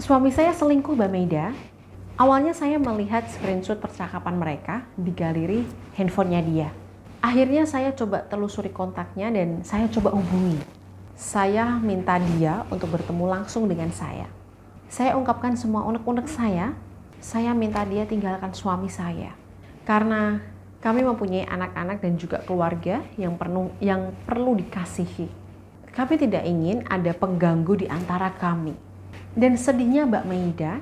Suami saya selingkuh Mbak Meida. Awalnya saya melihat screenshot percakapan mereka di galeri handphonenya dia. Akhirnya saya coba telusuri kontaknya dan saya coba hubungi. Saya minta dia untuk bertemu langsung dengan saya. Saya ungkapkan semua unek-unek saya. Saya minta dia tinggalkan suami saya. Karena kami mempunyai anak-anak dan juga keluarga yang perlu yang perlu dikasihi. Kami tidak ingin ada pengganggu di antara kami dan sedihnya Mbak Meida,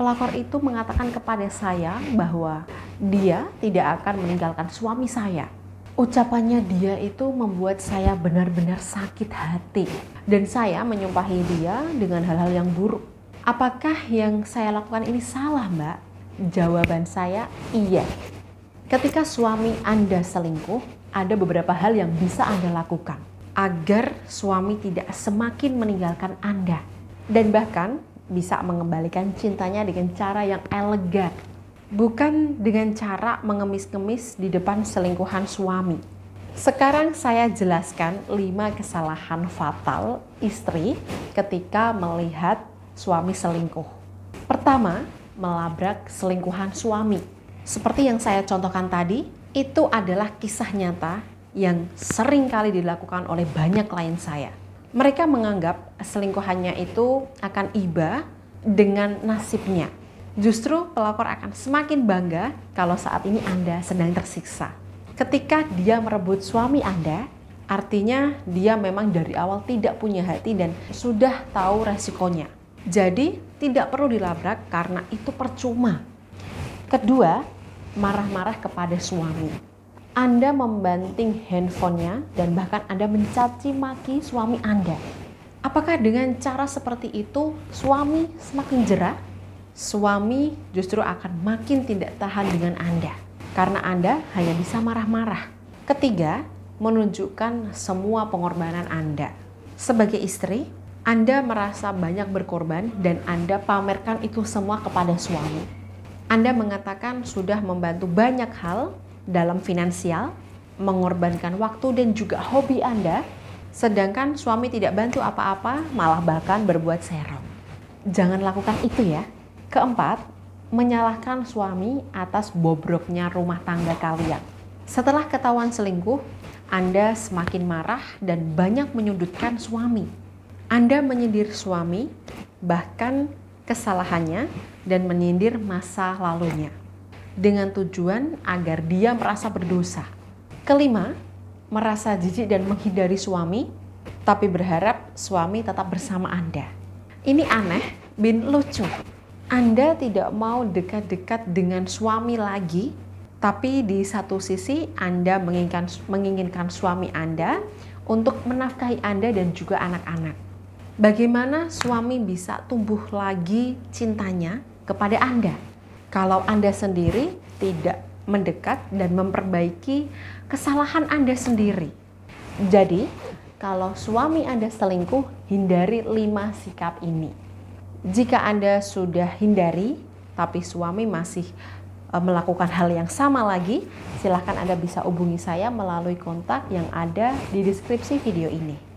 pelakor itu mengatakan kepada saya bahwa dia tidak akan meninggalkan suami saya. Ucapannya dia itu membuat saya benar-benar sakit hati dan saya menyumpahi dia dengan hal-hal yang buruk. Apakah yang saya lakukan ini salah, Mbak? Jawaban saya iya. Ketika suami Anda selingkuh, ada beberapa hal yang bisa Anda lakukan agar suami tidak semakin meninggalkan Anda dan bahkan bisa mengembalikan cintanya dengan cara yang elegan, bukan dengan cara mengemis-ngemis di depan selingkuhan suami. Sekarang saya jelaskan 5 kesalahan fatal istri ketika melihat suami selingkuh. Pertama, melabrak selingkuhan suami. Seperti yang saya contohkan tadi, itu adalah kisah nyata yang sering kali dilakukan oleh banyak klien saya mereka menganggap selingkuhannya itu akan iba dengan nasibnya. Justru pelakor akan semakin bangga kalau saat ini Anda sedang tersiksa. Ketika dia merebut suami Anda, artinya dia memang dari awal tidak punya hati dan sudah tahu resikonya. Jadi tidak perlu dilabrak karena itu percuma. Kedua, marah-marah kepada suami anda membanting handphonenya dan bahkan Anda mencaci maki suami Anda. Apakah dengan cara seperti itu suami semakin jerah? Suami justru akan makin tidak tahan dengan Anda karena Anda hanya bisa marah-marah. Ketiga, menunjukkan semua pengorbanan Anda. Sebagai istri, Anda merasa banyak berkorban dan Anda pamerkan itu semua kepada suami. Anda mengatakan sudah membantu banyak hal dalam finansial, mengorbankan waktu dan juga hobi Anda, sedangkan suami tidak bantu apa-apa, malah bahkan berbuat serong. Jangan lakukan itu ya. Keempat, menyalahkan suami atas bobroknya rumah tangga kalian. Setelah ketahuan selingkuh, Anda semakin marah dan banyak menyudutkan suami. Anda menyindir suami, bahkan kesalahannya, dan menyindir masa lalunya dengan tujuan agar dia merasa berdosa. Kelima, merasa jijik dan menghindari suami, tapi berharap suami tetap bersama Anda. Ini aneh bin lucu. Anda tidak mau dekat-dekat dengan suami lagi, tapi di satu sisi Anda menginginkan, menginginkan suami Anda untuk menafkahi Anda dan juga anak-anak. Bagaimana suami bisa tumbuh lagi cintanya kepada Anda? kalau Anda sendiri tidak mendekat dan memperbaiki kesalahan Anda sendiri. Jadi, kalau suami Anda selingkuh, hindari lima sikap ini. Jika Anda sudah hindari, tapi suami masih e, melakukan hal yang sama lagi, silakan Anda bisa hubungi saya melalui kontak yang ada di deskripsi video ini.